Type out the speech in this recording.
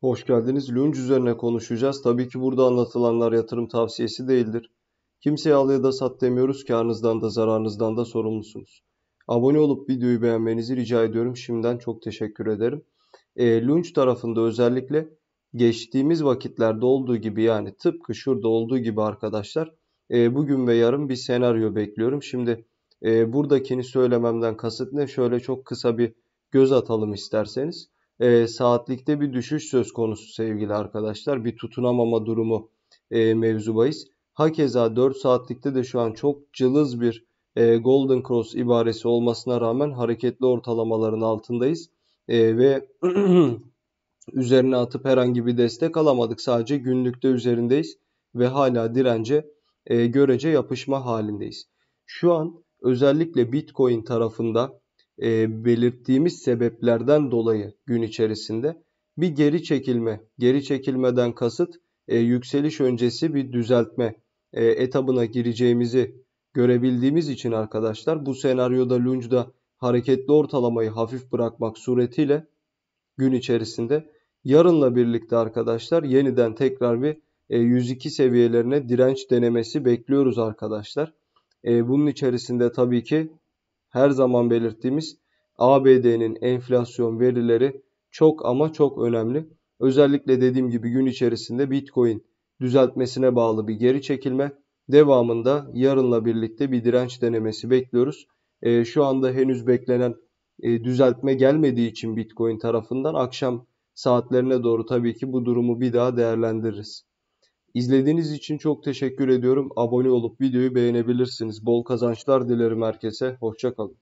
Hoş geldiniz. Lunge üzerine konuşacağız. Tabii ki burada anlatılanlar yatırım tavsiyesi değildir. Kimseye al ya da sat demiyoruz. Karnınızdan da zararınızdan da sorumlusunuz. Abone olup videoyu beğenmenizi rica ediyorum. Şimdiden çok teşekkür ederim. E, ee, Lunge tarafında özellikle geçtiğimiz vakitlerde olduğu gibi yani tıpkı şurada olduğu gibi arkadaşlar e, bugün ve yarın bir senaryo bekliyorum. Şimdi e, buradakini söylememden kasıt ne? Şöyle çok kısa bir göz atalım isterseniz e, saatlikte bir düşüş söz konusu sevgili arkadaşlar. Bir tutunamama durumu e, mevzu bahis. Hakeza 4 saatlikte de şu an çok cılız bir e, Golden Cross ibaresi olmasına rağmen hareketli ortalamaların altındayız. E, ve üzerine atıp herhangi bir destek alamadık. Sadece günlükte üzerindeyiz ve hala dirence e, görece yapışma halindeyiz. Şu an özellikle Bitcoin tarafında e, belirttiğimiz sebeplerden dolayı gün içerisinde bir geri çekilme, geri çekilmeden kasıt e, yükseliş öncesi bir düzeltme e, etabına gireceğimizi görebildiğimiz için arkadaşlar bu senaryoda Lunge'da hareketli ortalamayı hafif bırakmak suretiyle gün içerisinde yarınla birlikte arkadaşlar yeniden tekrar bir e, 102 seviyelerine direnç denemesi bekliyoruz arkadaşlar. E, bunun içerisinde tabii ki her zaman belirttiğimiz ABD'nin enflasyon verileri çok ama çok önemli. Özellikle dediğim gibi gün içerisinde Bitcoin düzeltmesine bağlı bir geri çekilme. Devamında yarınla birlikte bir direnç denemesi bekliyoruz. E, şu anda henüz beklenen e, düzeltme gelmediği için Bitcoin tarafından akşam saatlerine doğru tabii ki bu durumu bir daha değerlendiririz. İzlediğiniz için çok teşekkür ediyorum. Abone olup videoyu beğenebilirsiniz. Bol kazançlar dilerim herkese. Hoşçakalın.